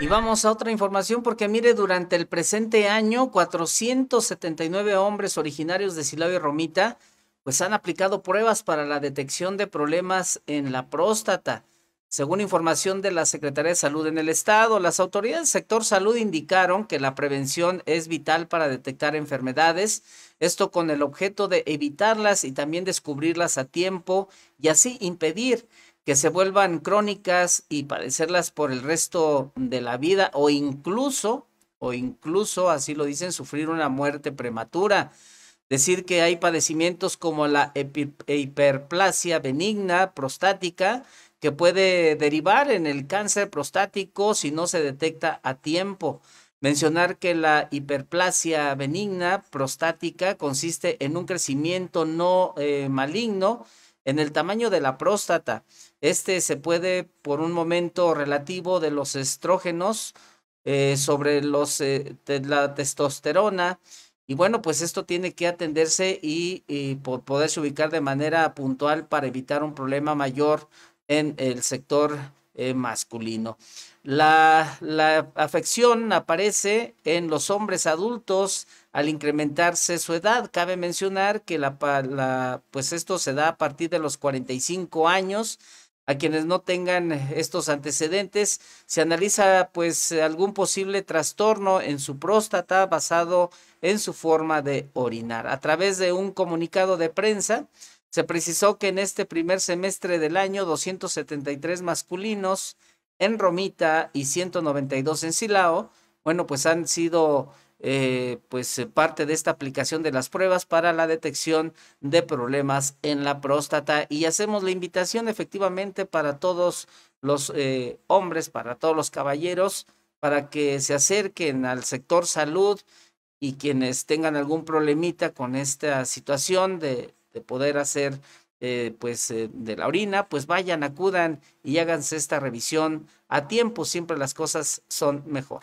Y vamos a otra información porque mire, durante el presente año, 479 hombres originarios de Silao y Romita, pues han aplicado pruebas para la detección de problemas en la próstata. Según información de la Secretaría de Salud en el Estado, las autoridades del sector salud indicaron que la prevención es vital para detectar enfermedades, esto con el objeto de evitarlas y también descubrirlas a tiempo y así impedir que se vuelvan crónicas y padecerlas por el resto de la vida o incluso, o incluso, así lo dicen, sufrir una muerte prematura. Decir que hay padecimientos como la hiperplasia benigna prostática que puede derivar en el cáncer prostático si no se detecta a tiempo. Mencionar que la hiperplasia benigna prostática consiste en un crecimiento no eh, maligno en el tamaño de la próstata. Este se puede por un momento relativo de los estrógenos eh, sobre los, eh, la testosterona. Y bueno, pues esto tiene que atenderse y, poderse ubicar de manera puntual para evitar un problema mayor en el sector eh, masculino. La, afección aparece en los hombres adultos al incrementarse su edad. Cabe mencionar que la, la, pues esto se da a partir de los 45 años. A quienes no tengan estos antecedentes, se analiza pues algún posible trastorno en su próstata basado en su forma de orinar. A través de un comunicado de prensa, se precisó que en este primer semestre del año, 273 masculinos en Romita y 192 en Silao, bueno, pues han sido eh, pues eh, parte de esta aplicación de las pruebas para la detección de problemas en la próstata y hacemos la invitación efectivamente para todos los eh, hombres, para todos los caballeros, para que se acerquen al sector salud y quienes tengan algún problemita con esta situación de de poder hacer eh, pues eh, de la orina, pues vayan, acudan y háganse esta revisión a tiempo, siempre las cosas son mejor.